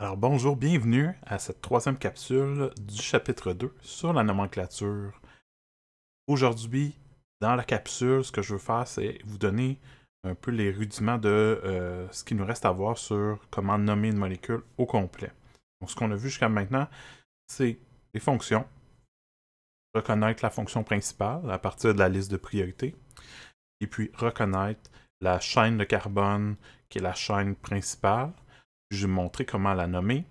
Alors bonjour, bienvenue à cette troisième capsule du chapitre 2 sur la nomenclature. Aujourd'hui, dans la capsule, ce que je veux faire, c'est vous donner un peu les rudiments de euh, ce qu'il nous reste à voir sur comment nommer une molécule au complet. Donc ce qu'on a vu jusqu'à maintenant, c'est les fonctions, reconnaître la fonction principale à partir de la liste de priorités, et puis reconnaître la chaîne de carbone qui est la chaîne principale, je vais montrer comment la nommer,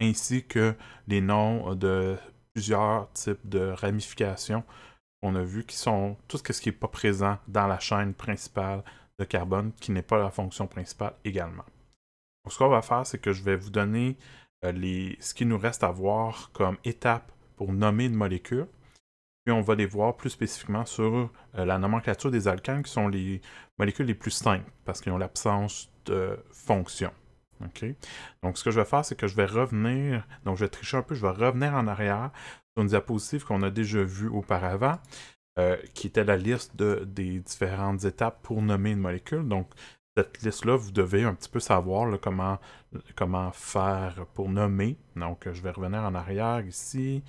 ainsi que les noms de plusieurs types de ramifications qu'on a vu qui sont tout ce qui n'est pas présent dans la chaîne principale de carbone, qui n'est pas la fonction principale également. Donc, ce qu'on va faire, c'est que je vais vous donner euh, ce qui nous reste à voir comme étape pour nommer une molécule. Puis on va les voir plus spécifiquement sur euh, la nomenclature des alcanes, qui sont les molécules les plus simples, parce qu'ils ont l'absence de fonction. OK? Donc, ce que je vais faire, c'est que je vais revenir, donc je vais tricher un peu, je vais revenir en arrière sur une diapositive qu'on a déjà vue auparavant, euh, qui était la liste de, des différentes étapes pour nommer une molécule. Donc, cette liste-là, vous devez un petit peu savoir comment, comment faire pour nommer. Donc, je vais revenir en arrière ici.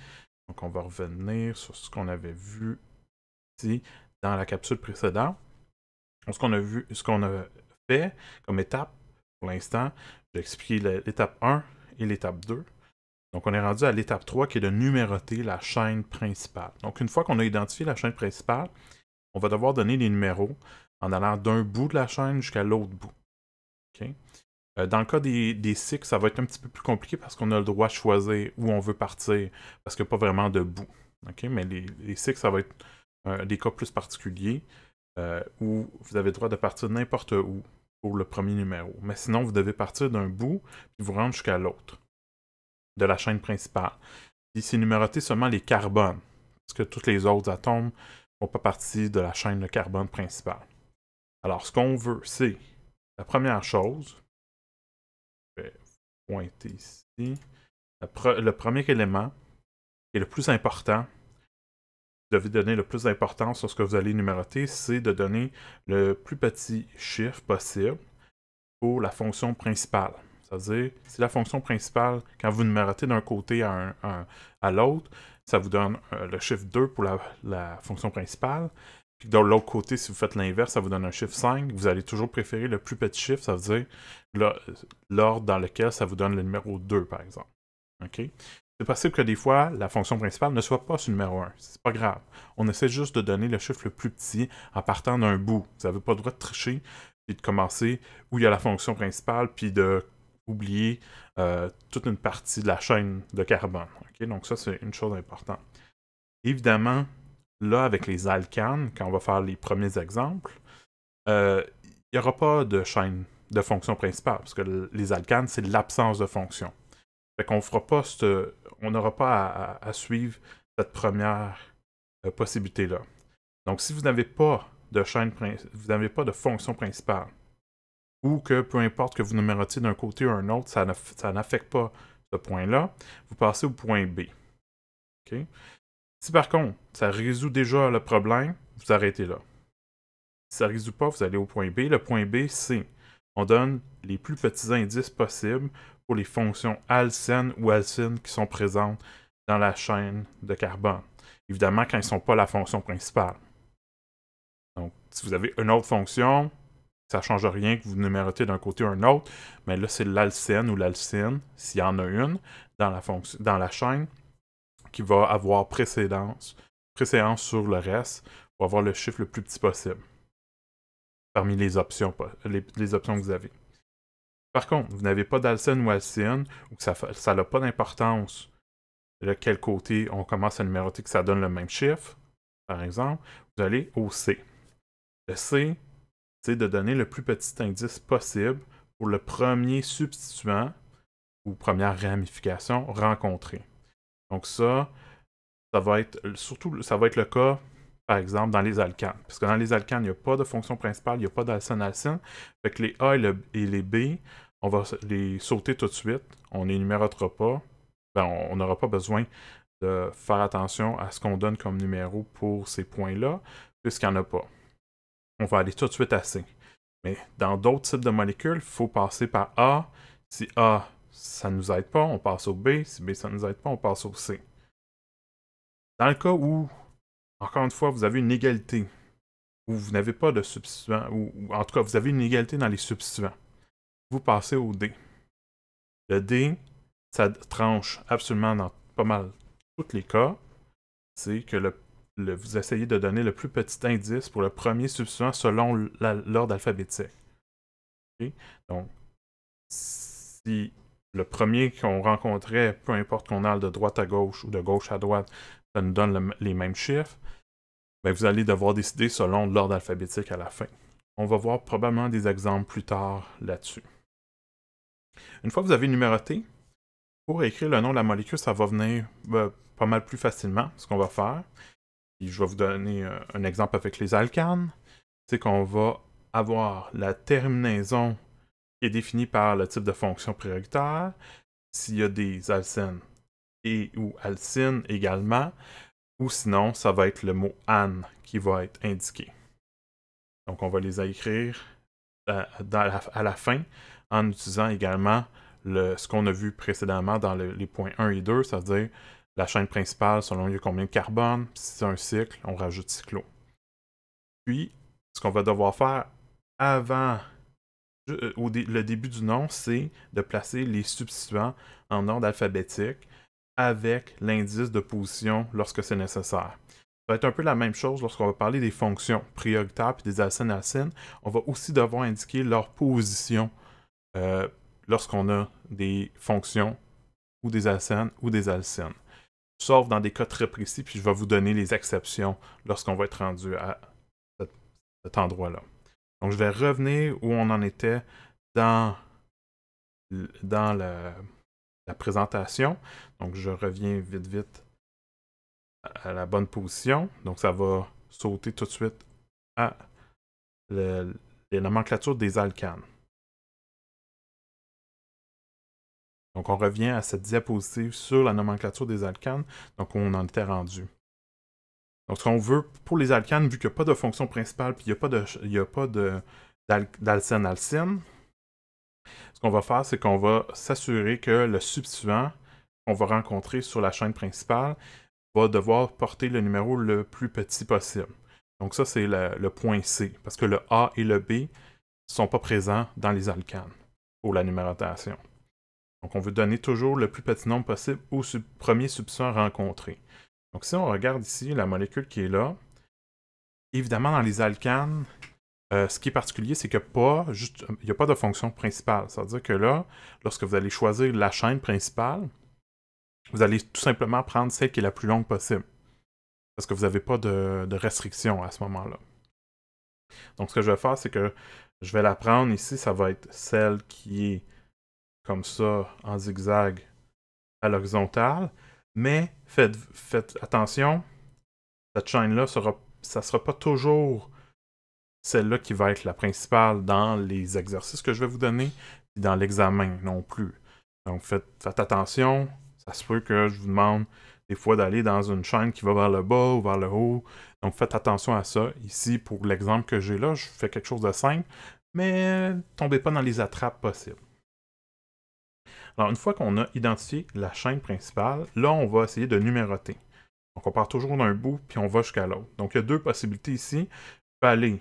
Donc, on va revenir sur ce qu'on avait vu ici dans la capsule précédente. Ce qu'on a vu, ce qu'on a fait comme étape pour l'instant, j'ai expliqué l'étape 1 et l'étape 2. Donc, on est rendu à l'étape 3 qui est de numéroter la chaîne principale. Donc, une fois qu'on a identifié la chaîne principale, on va devoir donner les numéros en allant d'un bout de la chaîne jusqu'à l'autre bout. Euh, dans le cas des, des, cycles, ça va être un petit peu plus compliqué parce qu'on a le droit de choisir où on veut partir parce qu'il n'y a pas vraiment de bout. Mais les, les, cycles, ça va être euh, des cas plus particuliers euh, où vous avez le droit de partir n'importe où pour le premier numéro. Mais sinon, vous devez partir d'un bout puis vous rendre jusqu'à l'autre de la chaîne principale. ici c'est numéroté seulement les carbones, parce que tous les autres atomes ne font pas partie de la chaîne de carbone principale. Alors, ce qu'on veut, c'est la première chose, je vais pointer ici, le, le premier élément qui est le plus important, devez donner le plus d'importance sur ce que vous allez numéroter, c'est de donner le plus petit chiffre possible pour la fonction principale. C'est-à-dire, si la fonction principale, quand vous numérotez d'un côté à, à, l'autre, ça vous donne euh, le chiffre 2 pour la, fonction principale. Puis de l'autre côté, si vous faites l'inverse, ça vous donne un chiffre 5. Vous allez toujours préférer le plus petit chiffre, ça veut dire l'ordre dans lequel ça vous donne le numéro 2, par exemple. OK? C'est possible que des fois, la fonction principale ne soit pas ce numéro 1. C'est pas grave. On essaie juste de donner le chiffre le plus petit en partant d'un bout. Vous n'avez pas le droit de tricher et de commencer où il y a la fonction principale, puis d'oublier euh, toute une partie de la chaîne de carbone. Donc ça, c'est une chose importante. Évidemment, là, avec les alcanes, quand on va faire les premiers exemples, euh, il n'y aura pas de chaîne de fonction principale, parce que les alcanes, c'est l'absence de fonction. Fait qu'on ne fera pas ce on n'aura pas à, suivre cette première euh, possibilité-là. Donc, si vous n'avez pas de chaîne, vous n'avez pas de fonction principale, ou que peu importe que vous numérotiez d'un côté ou un autre, ça n'affecte pas ce point-là, vous passez au point B. Si par contre, ça résout déjà le problème, vous arrêtez là. Si ça ne résout pas, vous allez au point B. Le point B, c'est on donne les plus petits indices possibles pour les fonctions alcène ou alcine qui sont présentes dans la chaîne de carbone. Évidemment, quand ils ne sont pas la fonction principale. Donc, si vous avez une autre fonction, ça ne change rien que vous numérotez d'un côté ou un autre, mais là, c'est l'alcène ou l'alcine, s'il y en a une, dans la, dans la chaîne, qui va avoir précédence, sur le reste pour avoir le chiffre le plus petit possible parmi les options, les options que vous avez. Par contre, vous n'avez pas d'Alcen ou Alcyone, ou que ça n'a pas d'importance de quel côté on commence à numéroter, que ça donne le même chiffre, par exemple, vous allez au C. Le C, c'est de donner le plus petit indice possible pour le premier substituant ou première ramification rencontrée. Donc ça, ça va être surtout ça va être le cas par exemple, dans les alcanes. Parce que dans les alcanes, il n'y a pas de fonction principale, il n'y a pas dalcène Fait que les A et, les B, on va les sauter tout de suite. On les numérotera pas. Ben, on n'aura pas besoin de faire attention à ce qu'on donne comme numéro pour ces points-là, puisqu'il n'y en a pas. On va aller tout de suite à C. Mais dans d'autres types de molécules, il faut passer par A. Si A, ça ne nous aide pas, on passe au B. Si B, ça ne nous aide pas, on passe au C. Dans le cas où encore une fois, vous avez une égalité. Ou vous n'avez pas de substituant. Ou, en tout cas, vous avez une égalité dans les substituants. Vous passez au D. Le D, ça tranche absolument dans pas mal tous les cas. C'est que vous essayez de donner le plus petit indice pour le premier substituant selon l'ordre alphabétique. Donc, si le premier qu'on rencontrait, peu importe qu'on aille de droite à gauche ou de gauche à droite, ça nous donne les mêmes chiffres, ben, vous allez devoir décider selon l'ordre alphabétique à la fin. On va voir probablement des exemples plus tard là-dessus. Une fois que vous avez numéroté, pour écrire le nom de la molécule, ça va venir ben, pas mal plus facilement, ce qu'on va faire. je vais vous donner euh, un exemple avec les alcanes. C'est qu'on va avoir la terminaison qui est définie par le type de fonction prioritaire. S'il y a des alcènes, et ou Alcine également, ou sinon ça va être le mot Anne qui va être indiqué. Donc on va les écrire à, la, fin en utilisant également ce qu'on a vu précédemment dans les points 1 et 2, c'est-à-dire la chaîne principale selon il y a combien de carbone, si c'est un cycle, on rajoute cyclo. Puis, ce qu'on va devoir faire avant euh, le début du nom, c'est de placer les substituants en ordre alphabétique avec l'indice de position lorsque c'est nécessaire. Ça va être un peu la même chose lorsqu'on va parler des fonctions prioritaires et des alcènes. On va aussi devoir indiquer leur position euh, lorsqu'on a des fonctions ou des alcènes ou des alcènes. Sauf dans des cas très précis, puis je vais vous donner les exceptions lorsqu'on va être rendu à cet endroit-là. Donc je vais revenir où on en était dans, dans le, la présentation. Donc, je reviens vite, vite à la bonne position. Donc, ça va sauter tout de suite à la nomenclature des alcanes. Donc, on revient à cette diapositive sur la nomenclature des alcanes. Donc, on en était rendu. Donc, ce qu'on veut pour les alcanes, vu qu'il n'y a pas de fonction principale, puis il n'y a pas de, d'alcène-alcène, ce qu'on va faire, c'est qu'on va s'assurer que le substituant qu'on va rencontrer sur la chaîne principale va devoir porter le numéro le plus petit possible. Donc ça, c'est le, point C, parce que le A et le B ne sont pas présents dans les alcanes pour la numérotation. Donc on veut donner toujours le plus petit nombre possible au premier substituant rencontré. Donc si on regarde ici la molécule qui est là, évidemment dans les alcanes, euh, ce qui est particulier, c'est qu'il n'y a, pas de fonction principale. C'est-à-dire que là, lorsque vous allez choisir la chaîne principale, vous allez tout simplement prendre celle qui est la plus longue possible. Parce que vous n'avez pas de, restriction à ce moment-là. Donc, ce que je vais faire, c'est que je vais la prendre ici. Ça va être celle qui est comme ça, en zigzag, à l'horizontale. Mais faites, attention, cette chaîne-là, ça ne sera pas toujours celle-là qui va être la principale dans les exercices que je vais vous donner, et dans l'examen non plus. Donc faites, attention, ça se peut que je vous demande des fois d'aller dans une chaîne qui va vers le bas ou vers le haut. Donc faites attention à ça. Ici, pour l'exemple que j'ai là, je fais quelque chose de simple, mais tombez pas dans les attrapes possibles. Alors une fois qu'on a identifié la chaîne principale, là on va essayer de numéroter. Donc on part toujours d'un bout puis on va jusqu'à l'autre. Donc il y a deux possibilités ici. Je peux aller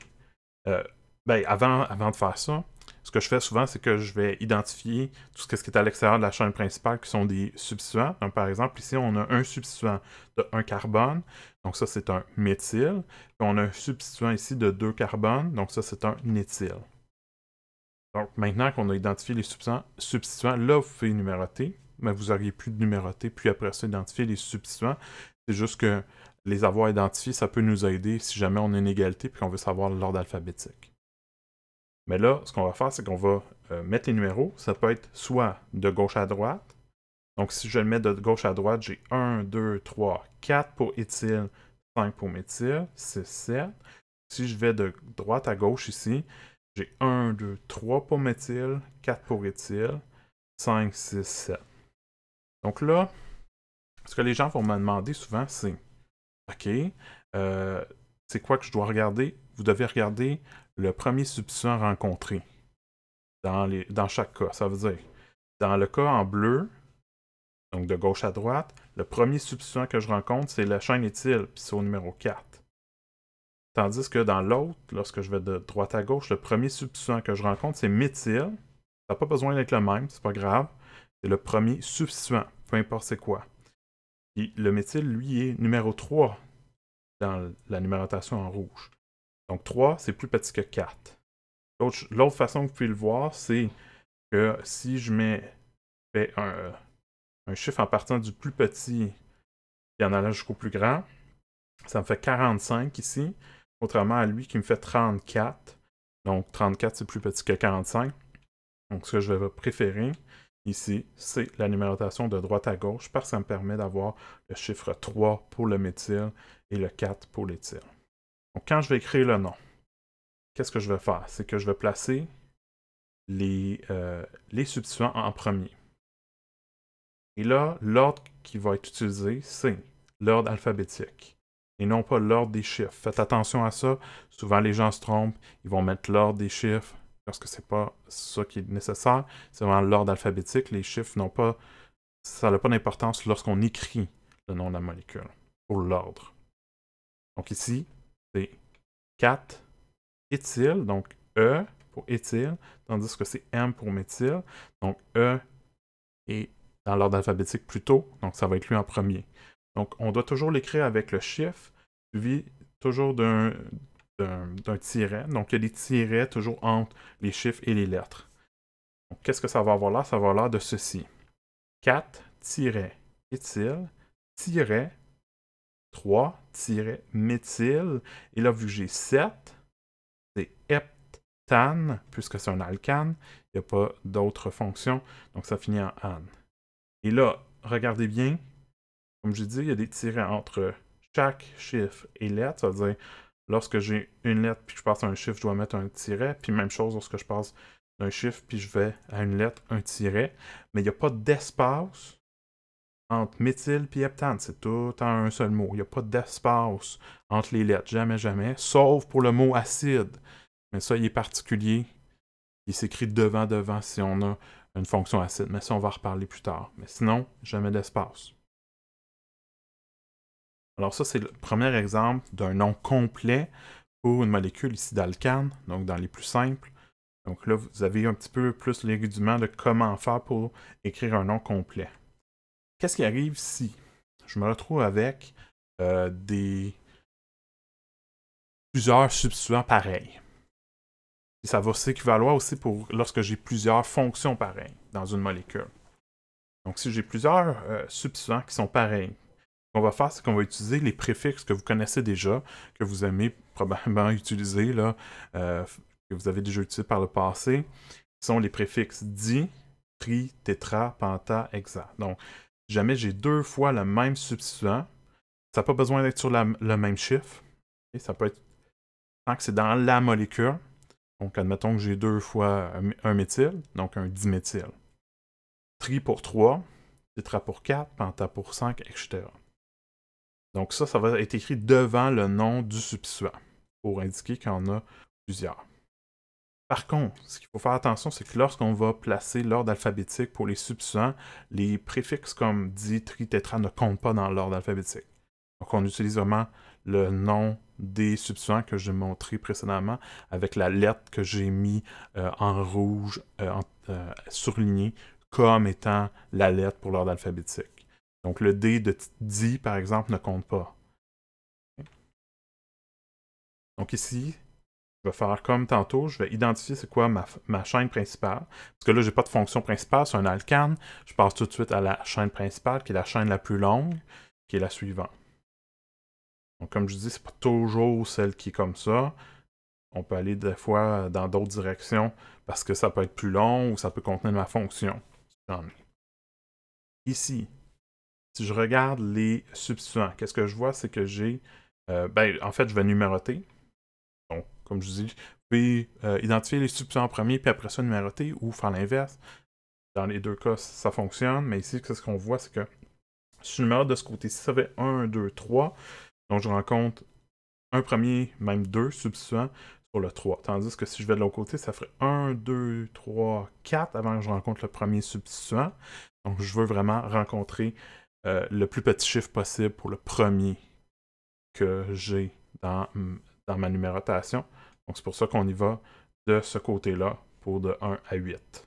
euh, ben, avant, de faire ça, ce que je fais souvent, c'est que je vais identifier tout ce qui est à l'extérieur de la chaîne principale qui sont des substituants. par exemple, ici, on a un substituant de 1 carbone. Donc, ça, c'est un méthyle. Puis, on a un substituant ici de 2 carbones. Donc, ça, c'est un éthyle. Donc, maintenant qu'on a identifié les substituants, là, vous pouvez numéroter, mais vous auriez plus de numéroter, puis après ça, identifier les substituants. C'est juste que les avoir identifiés, ça peut nous aider si jamais on a une égalité et qu'on veut savoir l'ordre alphabétique. Mais là, ce qu'on va faire, c'est qu'on va euh, mettre les numéros. Ça peut être soit de gauche à droite. Donc, si je le mets de gauche à droite, j'ai 1, 2, 3, 4 pour éthyle, 5 pour méthyle, 6, 7. Si je vais de droite à gauche ici, j'ai 1, 2, 3 pour méthyle, 4 pour éthyle, 5, 6, 7. Donc là, ce que les gens vont me demander souvent, c'est OK, euh, c'est quoi que je dois regarder? Vous devez regarder le premier substituant rencontré dans, dans chaque cas. Ça veut dire, dans le cas en bleu, donc de gauche à droite, le premier substituant que je rencontre, c'est la chaîne éthyle, puis c'est au numéro 4. Tandis que dans l'autre, lorsque je vais de droite à gauche, le premier substituant que je rencontre, c'est méthyle. Ça n'a pas besoin d'être le même, c'est pas grave. C'est le premier substituant, peu importe c'est quoi. Et le méthyl, lui, est numéro 3 dans la numérotation en rouge. Donc 3, c'est plus petit que 4. L'autre façon que vous pouvez le voir, c'est que si je mets un, un, chiffre en partant du plus petit et en allant jusqu'au plus grand, ça me fait 45 ici, contrairement à lui qui me fait 34. Donc 34, c'est plus petit que 45. Donc ce que je vais préférer, ici, c'est la numérotation de droite à gauche parce que ça me permet d'avoir le chiffre 3 pour le méthyle et le 4 pour l'éthyle. Donc quand je vais écrire le nom, qu'est-ce que je vais faire? C'est que je vais placer les, euh, les substituants en premier. Et là, l'ordre qui va être utilisé, c'est l'ordre alphabétique et non pas l'ordre des chiffres. Faites attention à ça. Souvent, les gens se trompent. Ils vont mettre l'ordre des chiffres parce que c'est pas ça qui est nécessaire. C'est vraiment l'ordre alphabétique. Les chiffres n'ont pas. Ça n'a pas d'importance lorsqu'on écrit le nom de la molécule pour l'ordre. Donc ici, c'est 4 éthyle, donc E pour éthyle, tandis que c'est M pour méthyl. Donc E est dans l'ordre alphabétique plus tôt, donc ça va être lui en premier. Donc on doit toujours l'écrire avec le chiffre, suivi toujours d'un d'un tiret. Donc, il y a des tirets toujours entre les chiffres et les lettres. Qu'est-ce que ça va avoir là? Ça va avoir l'air de ceci. 4 tiret éthyl tiret 3 tiret méthyl. Et là, vu que j'ai 7, c'est heptane, puisque c'est un alcane. Il n'y a pas d'autre fonction. Donc, ça finit en an. Et là, regardez bien. Comme je dis, il y a des tirets entre chaque chiffre et lettre. Ça veut dire Lorsque j'ai une lettre puis que je passe à un chiffre, je dois mettre un tiret. Puis même chose lorsque je passe un chiffre puis je vais à une lettre, un tiret. Mais il n'y a pas d'espace entre méthyl et heptane. C'est tout en un seul mot. Il n'y a pas d'espace entre les lettres. Jamais, jamais. Sauf pour le mot acide. Mais ça, il est particulier. Il s'écrit devant, devant si on a une fonction acide. Mais ça, on va en reparler plus tard. Mais sinon, jamais d'espace. Alors ça, c'est le premier exemple d'un nom complet pour une molécule ici d'alcane, donc dans les plus simples. Donc là, vous avez un petit peu plus l'aiguillement de comment faire pour écrire un nom complet. Qu'est-ce qui arrive si je me retrouve avec euh, des plusieurs substituants pareils? ça va s'équivaloir aussi pour lorsque j'ai plusieurs fonctions pareilles dans une molécule. Donc si j'ai plusieurs euh, substituants qui sont pareils, qu'on va faire, c'est qu'on va utiliser les préfixes que vous connaissez déjà, que vous aimez probablement utiliser, euh, que vous avez déjà utilisé par le passé, qui sont les préfixes di, tri, tétra, penta, hexa. Donc, jamais j'ai deux fois le même substituant, ça n'a pas besoin d'être sur le même chiffre. Et ça peut être tant que c'est dans la molécule. Donc, admettons que j'ai deux fois euh, un, méthyl, donc un diméthyle. Tri pour 3, tétra pour 4, penta pour 5, etc. Donc ça, ça va être écrit devant le nom du substituant pour indiquer qu'il y en a plusieurs. Par contre, ce qu'il faut faire attention, c'est que lorsqu'on va placer l'ordre alphabétique pour les substituants, les préfixes comme dit tri, tétra ne comptent pas dans l'ordre alphabétique. Donc on utilise vraiment le nom des substituants que j'ai montré précédemment avec la lettre que j'ai mis euh, en rouge, euh, euh, surlignée, comme étant la lettre pour l'ordre alphabétique. Donc le D de 10, par exemple, ne compte pas. Donc ici, je vais faire comme tantôt, je vais identifier c'est quoi ma, ma, chaîne principale. Parce que là, je n'ai pas de fonction principale, c'est un alcane. Je passe tout de suite à la chaîne principale, qui est la chaîne la plus longue, qui est la suivante. Donc comme je dis, c'est pas toujours celle qui est comme ça. On peut aller des fois dans d'autres directions parce que ça peut être plus long ou ça peut contenir ma fonction. Ici, si je regarde les substituants, qu'est-ce que je vois, c'est que j'ai... Euh, ben, en fait, je vais numéroter. Donc, comme je dis, vous pouvez euh, identifier les substituants en premier, puis après ça, numéroter, ou faire l'inverse. Dans les deux cas, ça fonctionne, mais ici, ce qu'on voit, c'est que si je numérote de ce côté-ci, ça fait 1, 2, 3. Donc, je rencontre un premier, même deux substituants sur le 3. Tandis que si je vais de l'autre côté, ça ferait 1, 2, 3, 4 avant que je rencontre le premier substituant. Donc, je veux vraiment rencontrer euh, le plus petit chiffre possible pour le premier que j'ai dans, ma numérotation. Donc c'est pour ça qu'on y va de ce côté-là pour de 1 à 8.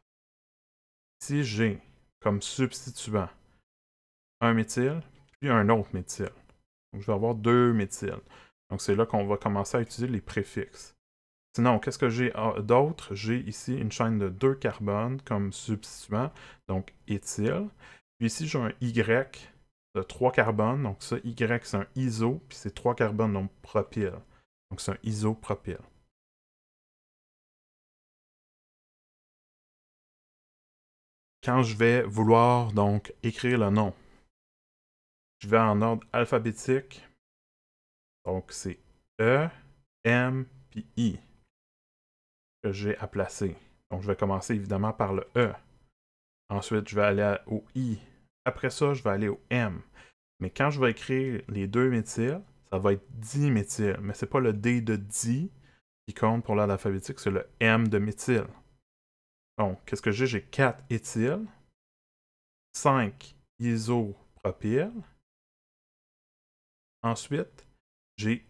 Si j'ai comme substituant un méthyle puis un autre méthyle, donc je vais avoir deux méthyles. Donc c'est là qu'on va commencer à utiliser les préfixes. Sinon, qu'est-ce que j'ai ah, d'autre? J'ai ici une chaîne de deux carbones comme substituant, donc éthyle. Puis ici, j'ai un Y de 3 carbones. Donc ça, Y, c'est un iso, puis c'est 3 carbones, donc propyl. Donc c'est un isopropyle. Quand je vais vouloir donc écrire le nom, je vais en ordre alphabétique. Donc c'est E, M, puis I que j'ai à placer. Donc je vais commencer évidemment par le E. Ensuite, je vais aller au I. Après ça, je vais aller au M. Mais quand je vais écrire les deux méthyls, ça va être méthyls. Mais ce n'est pas le D de 10 qui compte pour l'ordre alphabétique, c'est le M de méthyl. Donc, qu'est-ce que j'ai? J'ai 4 éthyls. 5 isopropyls. Ensuite, j'ai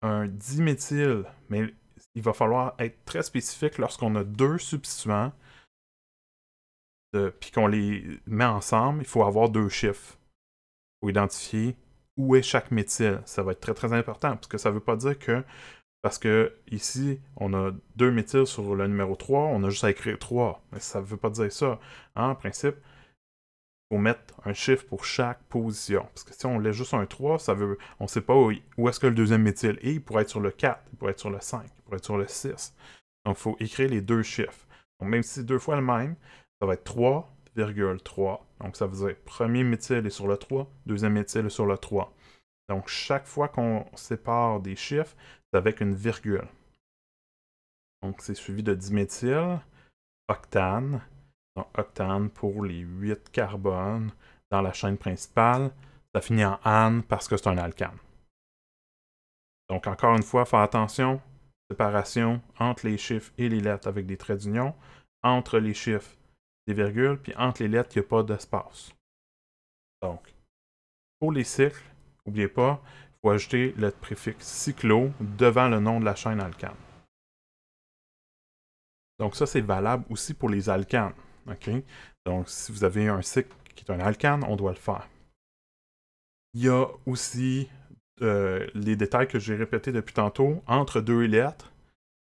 un diméthyl, mais il va falloir être très spécifique lorsqu'on a deux substituants puis qu'on les met ensemble, il faut avoir deux chiffres pour identifier où est chaque méthyle. Ça va être très très important, parce que ça ne veut pas dire que, parce que ici, on a deux méthyls sur le numéro 3, on a juste à écrire 3. Mais ça ne veut pas dire ça. en principe, il faut mettre un chiffre pour chaque position. Parce que si on laisse juste un 3, ça veut, on ne sait pas où, est-ce que le deuxième méthyle est. Il pourrait être sur le 4, il pourrait être sur le 5, il pourrait être sur le 6. Donc, il faut écrire les deux chiffres. Donc, même si c'est deux fois le même, ça va être 3,3. Donc ça veut dire premier méthyl est sur le 3, deuxième méthyl est sur le 3. Donc chaque fois qu'on sépare des chiffres, c'est avec une virgule. Donc c'est suivi de diméthyl, octane, donc octane pour les 8 carbones dans la chaîne principale. Ça finit en an parce que c'est un alcane. Donc encore une fois, faire attention, séparation entre les chiffres et les lettres avec des traits d'union, entre les chiffres des virgules, puis entre les lettres, il n'y a pas d'espace. Donc, pour les cycles, n'oubliez pas, il faut ajouter le préfixe cyclo devant le nom de la chaîne alcane. Donc ça, c'est valable aussi pour les alcanes. Donc, si vous avez un cycle qui est un alcane, on doit le faire. Il y a aussi euh, les détails que j'ai répétés depuis tantôt. Entre deux lettres,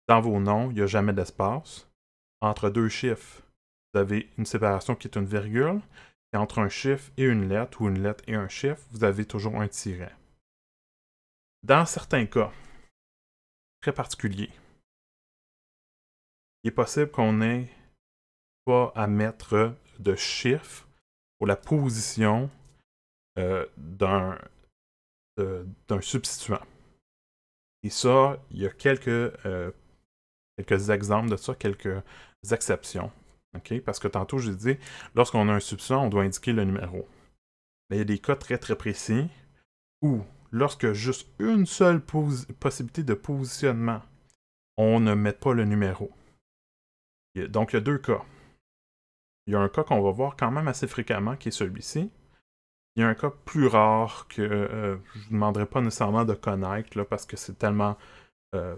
dans vos noms, il n'y a jamais d'espace. Entre deux chiffres, vous avez une séparation qui est une virgule, et entre un chiffre et une lettre, ou une lettre et un chiffre, vous avez toujours un tiret. Dans certains cas, très particuliers, il est possible qu'on n'ait pas à mettre de chiffre pour la position euh, d'un substituant. Et ça, il y a quelques, euh, quelques exemples de ça, quelques exceptions. Parce que tantôt, je dit, lorsqu'on a un soupçon, on doit indiquer le numéro. Mais il y a des cas très très précis où, lorsque juste une seule possibilité de positionnement, on ne met pas le numéro. Donc, il y a deux cas. Il y a un cas qu'on va voir quand même assez fréquemment, qui est celui-ci. Il y a un cas plus rare que euh, je ne demanderai pas nécessairement de connaître, là, parce que c'est tellement euh,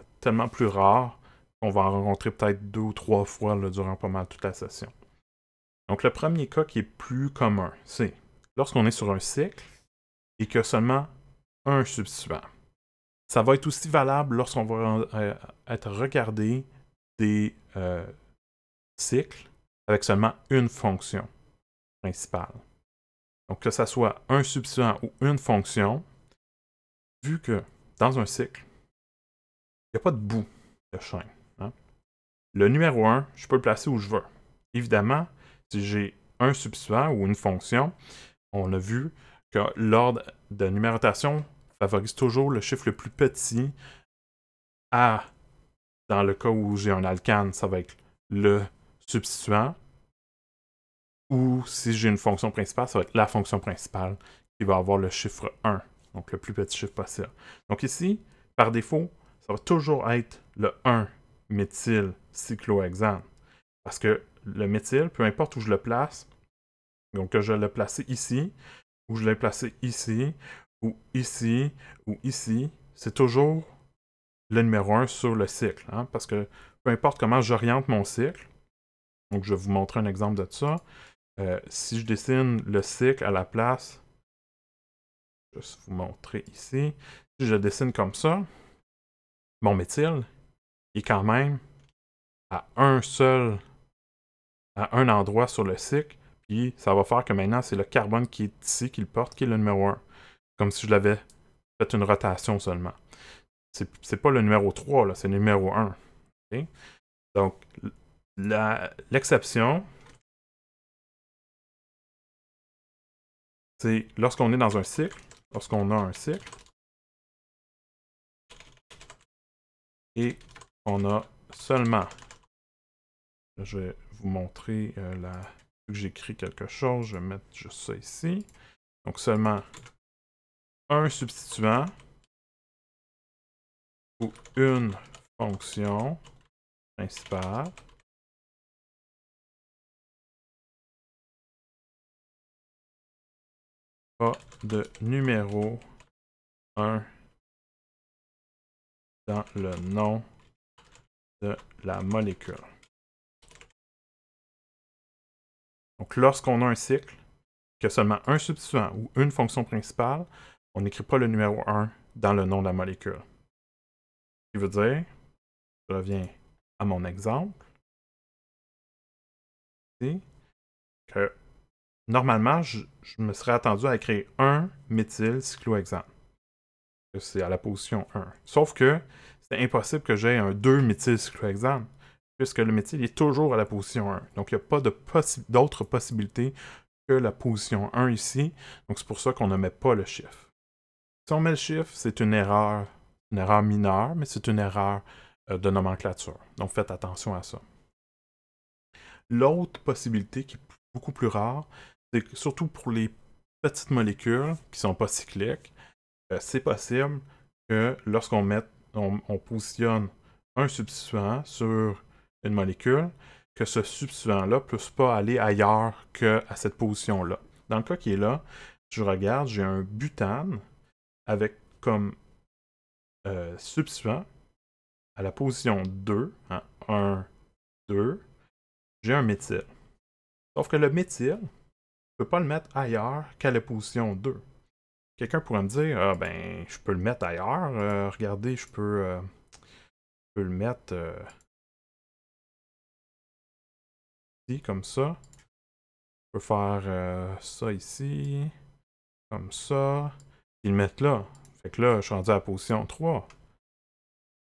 plus rare on va en rencontrer peut-être deux ou trois fois durant pas mal toute la session. Donc le premier cas qui est plus commun, c'est lorsqu'on est sur un cycle et que seulement un substituant. Ça va être aussi valable lorsqu'on va euh, être regardé des euh, cycles avec seulement une fonction principale. Donc que ça soit un substituant ou une fonction, vu que dans un cycle, il n'y a pas de bout de chaîne. Le numéro 1, je peux le placer où je veux. Évidemment, si j'ai un substituant ou une fonction, on a vu que l'ordre de numérotation favorise toujours le chiffre le plus petit à, dans le cas où j'ai un alcane, ça va être le substituant, ou si j'ai une fonction principale, ça va être la fonction principale qui va avoir le chiffre 1, donc le plus petit chiffre possible. Donc ici, par défaut, ça va toujours être le 1 cyclohexane. Parce que le méthyl, peu importe où je le place, donc que je le place ici, ou je l'ai placé ici, ou ici, ou ici, c'est toujours le numéro 1 sur le cycle. Hein, parce que peu importe comment j'oriente mon cycle, donc je vais vous montrer un exemple de ça. Euh, si je dessine le cycle à la place, je vais vous montrer ici, si je dessine comme ça, mon méthyl, quand même à un seul, à un endroit sur le cycle. Puis ça va faire que maintenant, c'est le carbone qui est ici, qui le porte, qui est le numéro 1. Comme si je l'avais fait une rotation seulement. C'est pas le numéro 3, là, c'est le numéro 1. Donc, l'exception, c'est lorsqu'on est dans un cycle, lorsqu'on a un cycle, et on a seulement... je vais vous montrer euh, la... Vu que j'écris quelque chose, je vais mettre juste ça ici. Donc seulement un substituant ou une fonction principale. Pas de numéro 1 dans le nom de la molécule. Donc lorsqu'on a un cycle, a seulement un substituant ou une fonction principale, on n'écrit pas le numéro 1 dans le nom de la molécule. Ce qui veut dire, je reviens à mon exemple, que normalement, je, me serais attendu à écrire 1 cyclohexane C'est à la position 1. Sauf que impossible que j'ai un 2 exemple puisque le méthyl est toujours à la position 1. Donc, il n'y a pas d'autre possibilité que la position 1 ici. Donc, c'est pour ça qu'on ne met pas le chiffre. Si on met le chiffre, c'est une erreur, une erreur mineure, mais c'est une erreur euh, de nomenclature. Donc, faites attention à ça. L'autre possibilité qui est beaucoup plus rare, c'est que surtout pour les petites molécules qui ne sont pas cycliques, euh, c'est possible que lorsqu'on met on, positionne un substituant sur une molécule, que ce substituant-là ne puisse pas aller ailleurs qu'à cette position-là. Dans le cas qui est là, je regarde, j'ai un butane avec comme euh, substituant à la position 2, 1, 2, j'ai un méthyl. Sauf que le méthyl, je ne peux pas le mettre ailleurs qu'à la position 2. Quelqu'un pourrait me dire, ah ben, je peux le mettre ailleurs. Euh, regardez, euh, je peux, le mettre euh, ici, comme ça. Je peux faire ça ici, comme ça. Et le mettre là. Fait que là, je suis rendu à la position 3.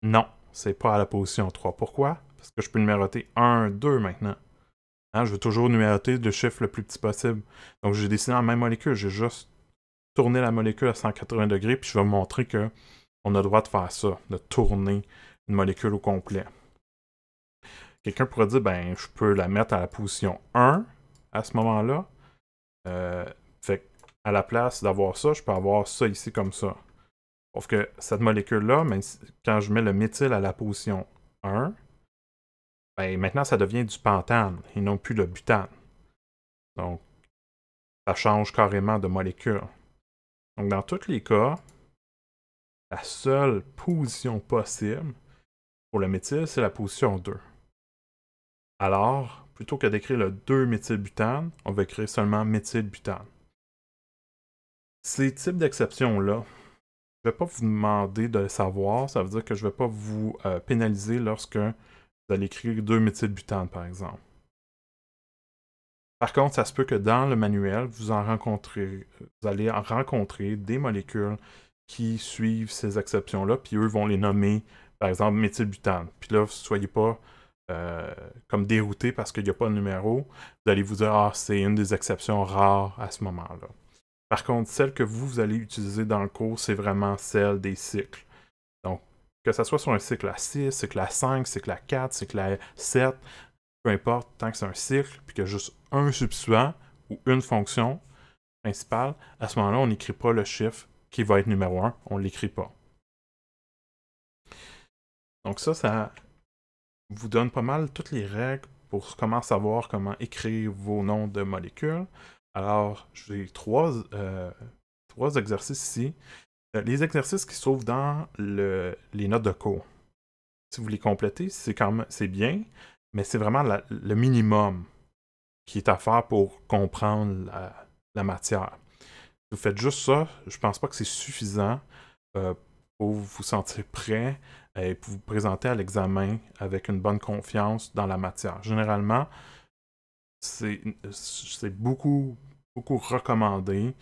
Non, c'est pas à la position 3. Pourquoi? Parce que je peux numéroter 1, 2 maintenant. Hein, je veux toujours numéroter le chiffre le plus petit possible. Donc j'ai dessiné la même molécule, j'ai juste tourner la molécule à 180 degrés, puis je vais montrer qu'on on a le droit de faire ça, de tourner une molécule au complet. Quelqu'un pourrait dire, ben, je peux la mettre à la position 1 à ce moment-là. Euh, fait à la place d'avoir ça, je peux avoir ça ici comme ça. Sauf que cette molécule-là, quand je mets le méthyl à la position 1, ben, maintenant ça devient du pentane et non plus le butane. Donc, ça change carrément de molécule. Donc, dans tous les cas, la seule position possible pour le méthyle, c'est la position 2. Alors, plutôt que d'écrire le 2-méthylbutane, on va écrire seulement méthylbutane. Ces types d'exceptions-là, je ne vais pas vous demander de les savoir, ça veut dire que je ne vais pas vous euh, pénaliser lorsque vous allez écrire 2-méthylbutane, par exemple. Par contre, ça se peut que dans le manuel, vous allez en rencontrer des molécules qui suivent ces exceptions-là, puis eux vont les nommer, par exemple, méthylbutane. Puis là, soyez pas euh, comme dérouté parce qu'il n'y a pas de numéro. Vous allez vous dire, ah, c'est une des exceptions rares à ce moment-là. Par contre, celle que vous, vous allez utiliser dans le cours, c'est vraiment celle des cycles. Donc, que ce soit sur un cycle à 6, cycle à 5, cycle à 4, cycle à 7, peu importe, tant que c'est un cycle, puis qu'il y a juste un substituant ou une fonction principale, à ce moment-là, on n'écrit pas le chiffre qui va être numéro 1, on ne l'écrit pas. Donc ça, ça vous donne pas mal toutes les règles pour comment savoir comment écrire vos noms de molécules. Alors, j'ai trois, euh, exercices ici. Euh, les exercices qui se trouvent dans les notes de cours. Si vous les complétez, c'est bien, mais c'est vraiment le minimum qui est à faire pour comprendre la, matière. Si vous faites juste ça, je ne pense pas que c'est suffisant euh, pour vous sentir prêt et pour vous présenter à l'examen avec une bonne confiance dans la matière. Généralement, c'est beaucoup, beaucoup recommandé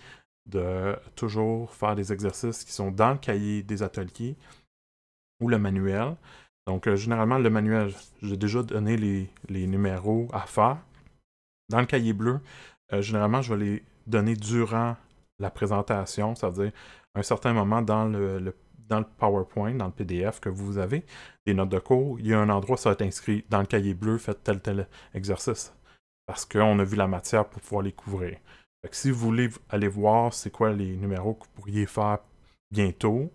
de toujours faire des exercices qui sont dans le cahier des ateliers ou le manuel, donc, euh, généralement, le manuel, j'ai déjà donné les, numéros à faire. Dans le cahier bleu, euh, généralement, je vais les donner durant la présentation, c'est-à-dire à un certain moment dans le, PowerPoint, dans le PDF que vous avez, des notes de cours, il y a un endroit, où ça va être inscrit dans le cahier bleu, faites tel tel exercice. Parce qu'on a vu la matière pour pouvoir les couvrir. Donc, si vous voulez aller voir c'est quoi les numéros que vous pourriez faire bientôt,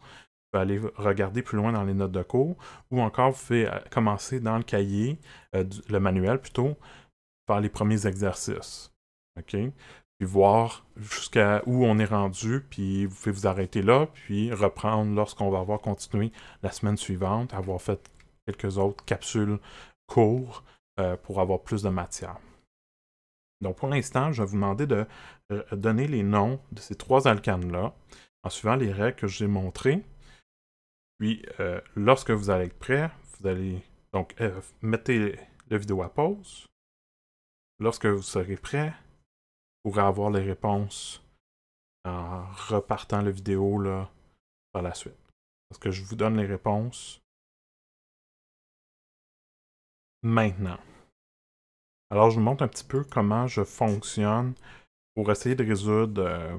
pouvez aller regarder plus loin dans les notes de cours, ou encore vous euh, pouvez commencer dans le cahier, euh, le manuel plutôt, par les premiers exercices. OK? Puis voir jusqu'à où on est rendu, puis vous pouvez vous arrêter là, puis reprendre lorsqu'on va avoir continué la semaine suivante, avoir fait quelques autres capsules cours euh, pour avoir plus de matière. Donc pour l'instant, je vais vous demander de donner les noms de ces trois alcanes-là en suivant les règles que j'ai montrées. Euh, lorsque vous allez être prêt, vous allez donc euh, mettez la vidéo à pause. Lorsque vous serez prêt, vous pourrez avoir les réponses en repartant la vidéo là, par la suite. Parce que je vous donne les réponses maintenant. Alors, je vous montre un petit peu comment je fonctionne pour essayer de résoudre euh,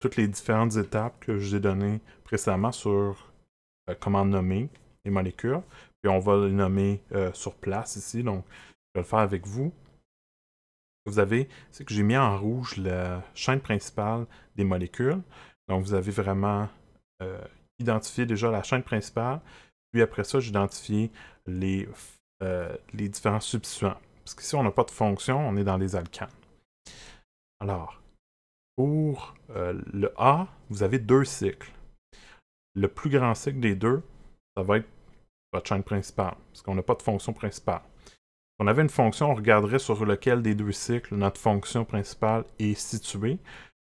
toutes les différentes étapes que je vous ai données précédemment sur euh, comment nommer les molécules. Puis on va les nommer euh, sur place ici. Donc, je vais le faire avec vous. Vous avez, c'est que j'ai mis en rouge la chaîne principale des molécules. Donc, vous avez vraiment euh, identifié déjà la chaîne principale. Puis après ça, j'ai identifié les, différents substituants. Parce qu'ici, on n'a pas de fonction, on est dans les alcanes. Alors, pour le A, vous avez deux cycles le plus grand cycle des deux, ça va être votre chaîne principale, parce qu'on n'a pas de fonction principale. Si on avait une fonction, on regarderait sur lequel des deux cycles notre fonction principale est située.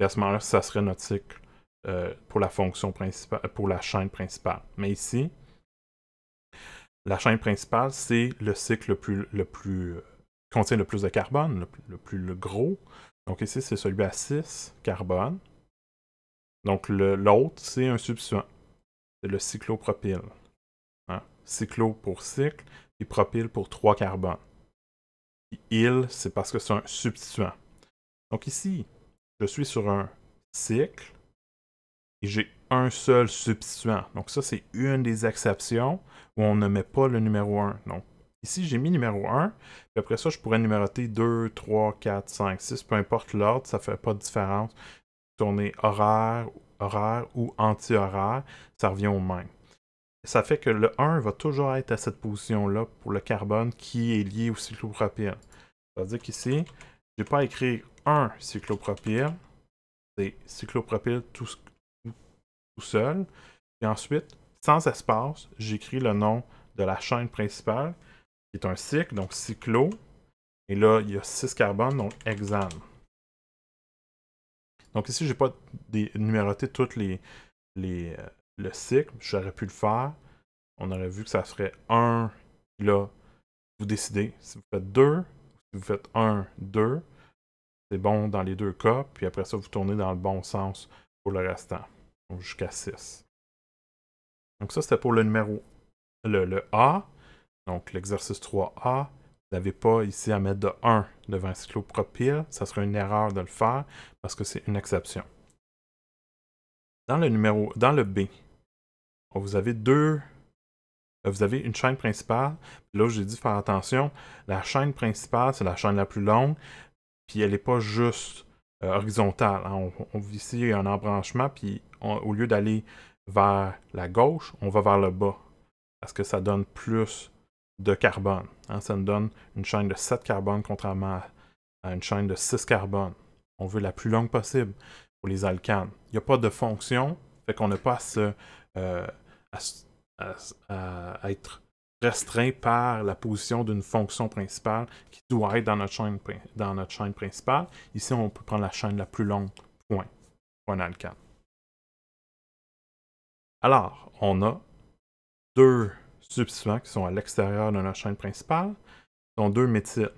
Et à ce moment-là, ça serait notre cycle euh, pour la fonction principale, euh, pour la chaîne principale. Mais ici, la chaîne principale, c'est le cycle le plus, le plus euh, contient le plus de carbone, le, plus, gros. Donc ici, c'est celui à 6 carbone. Donc l'autre, c'est un substituant le cyclopropyle. Hein? Cyclo pour cycle, et propyl pour trois carbones. il, c'est parce que c'est un substituant. Donc ici, je suis sur un cycle et j'ai un seul substituant. Donc ça, c'est une des exceptions où on ne met pas le numéro 1. Donc ici, j'ai mis numéro 1, après ça, je pourrais numéroter 2, 3, 4, 5, 6, peu importe l'ordre, ça ne fait pas de différence. Tourner horaire horaire ou anti-horaire, ça revient au même. Ça fait que le 1 va toujours être à cette position-là pour le carbone qui est lié au cyclopropyl. C'est-à-dire qu'ici, je n'ai pas écrit 1 cyclopropyl, c'est cyclopropyl tout, seul. Et ensuite, sans espace, j'écris le nom de la chaîne principale, qui est un cycle, donc cyclo. Et là, il y a 6 carbones, donc hexane. Donc ici, je n'ai pas numéroté toutes les, euh, le cycle. J'aurais pu le faire. On aurait vu que ça serait 1, là, vous décidez si vous faites 2, si vous faites 1, 2. C'est bon dans les deux cas, puis après ça, vous tournez dans le bon sens pour le restant, jusqu'à 6. Donc ça, c'était pour le numéro le A, donc l'exercice 3A. Vous n'avez pas ici à mettre de 1 devant cyclopropyle. Ça serait une erreur de le faire parce que c'est une exception. Dans le numéro, dans le B, vous avez deux, euh, vous avez une chaîne principale. Là, j'ai dit faire attention. La chaîne principale, c'est la chaîne la plus longue. Puis elle n'est pas juste euh, horizontale. Hein. ici, il y a un embranchement. Puis au lieu d'aller vers la gauche, on va vers le bas. Parce que ça donne plus de carbone. Hein. ça nous donne une chaîne de 7 carbones contrairement à une chaîne de 6 carbones. On veut la plus longue possible pour les alcanes. Il n'y a pas de fonction, fait qu'on n'a pas euh, à, être restreint par la position d'une fonction principale qui doit être dans notre, chaîne, dans notre chaîne principale. Ici, on peut prendre la chaîne la plus longue, point, pour un alcane. Alors, on a deux substituants qui sont à l'extérieur de la chaîne principale, sont deux méthyles.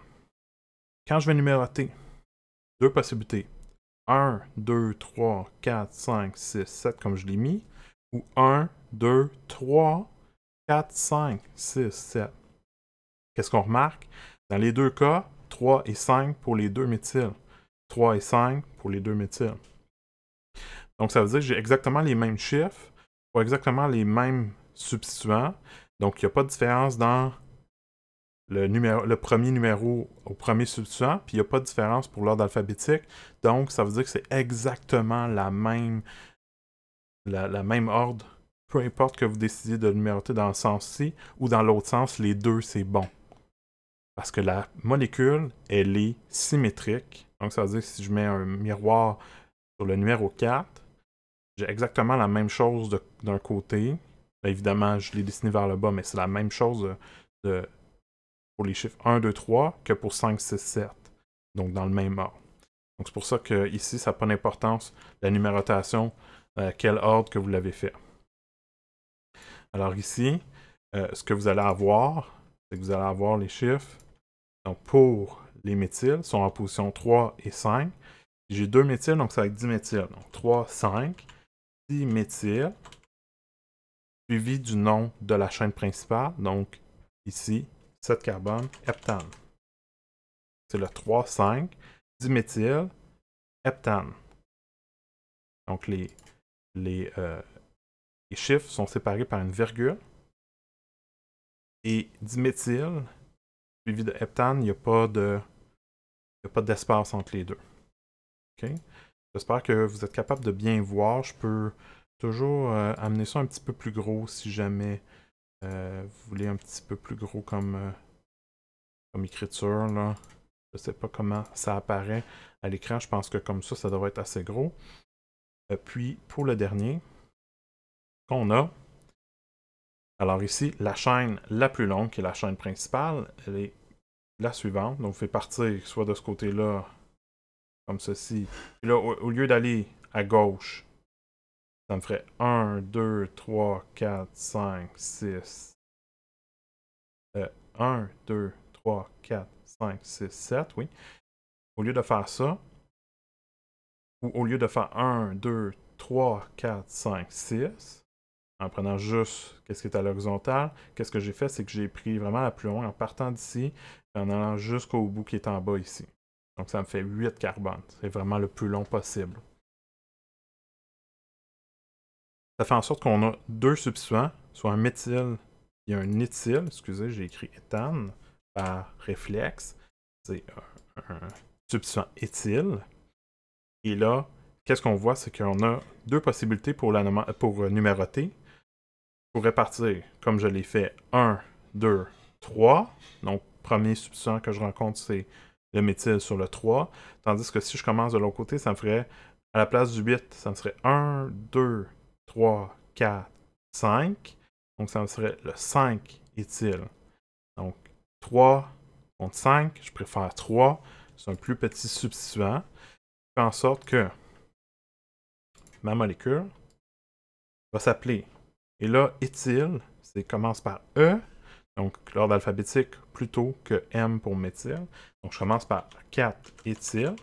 Quand je vais numéroter, deux possibilités. 1, 2, 3, 4, 5, 6, 7 comme je l'ai mis, ou 1, 2, 3, 4, 5, 6, 7. Qu'est-ce qu'on remarque? Dans les deux cas, 3 et 5 pour les deux méthyls. 3 et 5 pour les deux méthyls. Donc ça veut dire que j'ai exactement les mêmes chiffres pour exactement les mêmes substituants, donc, il n'y a pas de différence dans le, premier numéro au premier substituant, puis il n'y a pas de différence pour l'ordre alphabétique. Donc, ça veut dire que c'est exactement la même, la, même ordre. Peu importe que vous décidiez de numéroter dans le sens-ci ou dans l'autre sens, les deux, c'est bon. Parce que la molécule, elle est symétrique. Donc, ça veut dire que si je mets un miroir sur le numéro 4, j'ai exactement la même chose d'un côté, ben, évidemment, je l'ai dessiné vers le bas, mais c'est la même chose euh, pour les chiffres 1, 2, 3 que pour 5, 6, 7. Donc, dans le même ordre. Donc, c'est pour ça que ici, ça n'a pas d'importance la numérotation, euh, quel ordre que vous l'avez fait. Alors ici, euh, ce que vous allez avoir, c'est que vous allez avoir les chiffres. Donc, pour les Ils sont en position 3 et 5. J'ai deux méthyls, donc ça va être 10 méthyls. Donc, 3, 5, 10 méthyls suivi du nom de la chaîne principale. Donc, ici, 7 carbone, heptane. C'est le 5, diméthyl, heptane. Donc, les, euh, les, chiffres sont séparés par une virgule. Et diméthyl, suivi de heptane, il n'y a pas de d'espace entre les deux. J'espère que vous êtes capable de bien voir. Je peux Toujours euh, amener ça un petit peu plus gros si jamais euh, vous voulez un petit peu plus gros comme, euh, comme écriture. Là. Je sais pas comment ça apparaît à l'écran. Je pense que comme ça, ça devrait être assez gros. puis pour le dernier qu'on a, alors ici, la chaîne la plus longue, qui est la chaîne principale, elle est la suivante. Donc, on fait partir soit de ce côté-là, comme ceci. Et là, au lieu d'aller à gauche, ça me ferait 1, 2, 3, 4, 5, 6. 1, 2, 3, 4, 5, 6, 7, oui. Au lieu de faire ça, ou au lieu de faire 1, 2, 3, 4, 5, 6, en prenant juste ce qui est à l'horizontale, qu'est-ce que j'ai fait, c'est que j'ai pris vraiment la plus longue en partant d'ici et en allant jusqu'au bout qui est en bas ici. Donc ça me fait 8 carbones. C'est vraiment le plus long possible ça fait en sorte qu'on a deux substituants, soit un méthyl et un éthyle. Excusez, j'ai écrit éthane par réflexe. C'est un, substituant éthyl. Et là, qu'est-ce qu'on voit, c'est qu'on a deux possibilités pour, pour euh, numéroter. Pour répartir, comme je l'ai fait, 1, 2, 3. Donc, premier substituant que je rencontre, c'est le méthyl sur le 3. Tandis que si je commence de l'autre côté, ça me ferait, à la place du 8, ça me serait 1, 2, 3, 4, 5. Donc, ça me serait le 5 est-il. Donc, 3 contre 5, je préfère 3. C'est un plus petit substituant. Je fais en sorte que ma molécule va s'appeler. Et là, éthyl, c'est commence par E. Donc, l'ordre alphabétique plutôt que M pour méthyl. Donc, je commence par 4 éthyl.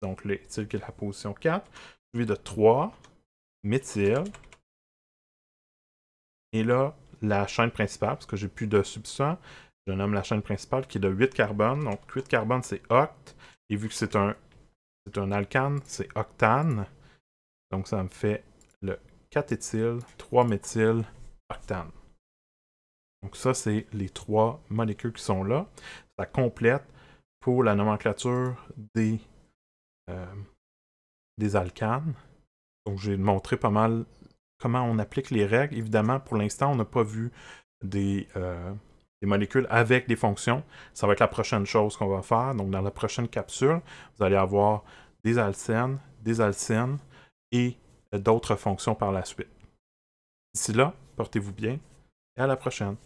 Donc, l'éthyl qui est la position 4. Je vais de 3 Méthyl. Et là, la chaîne principale, parce que j'ai plus de substance, je nomme la chaîne principale qui est de 8 carbones. Donc 8 carbones, c'est oct. Et vu que c'est un, c'est alcane, c'est octane. Donc ça me fait le 4 éthyl, 3 méthyl, octane. Donc ça, c'est les trois molécules qui sont là. Ça complète pour la nomenclature des, euh, des alcanes. Donc, j'ai montré pas mal comment on applique les règles. Évidemment, pour l'instant, on n'a pas vu euh, des, molécules avec des fonctions. Ça va être la prochaine chose qu'on va faire. Donc, dans la prochaine capsule, vous allez avoir des alcènes, des alcènes et euh, d'autres fonctions par la suite. D'ici là, portez-vous bien et à la prochaine.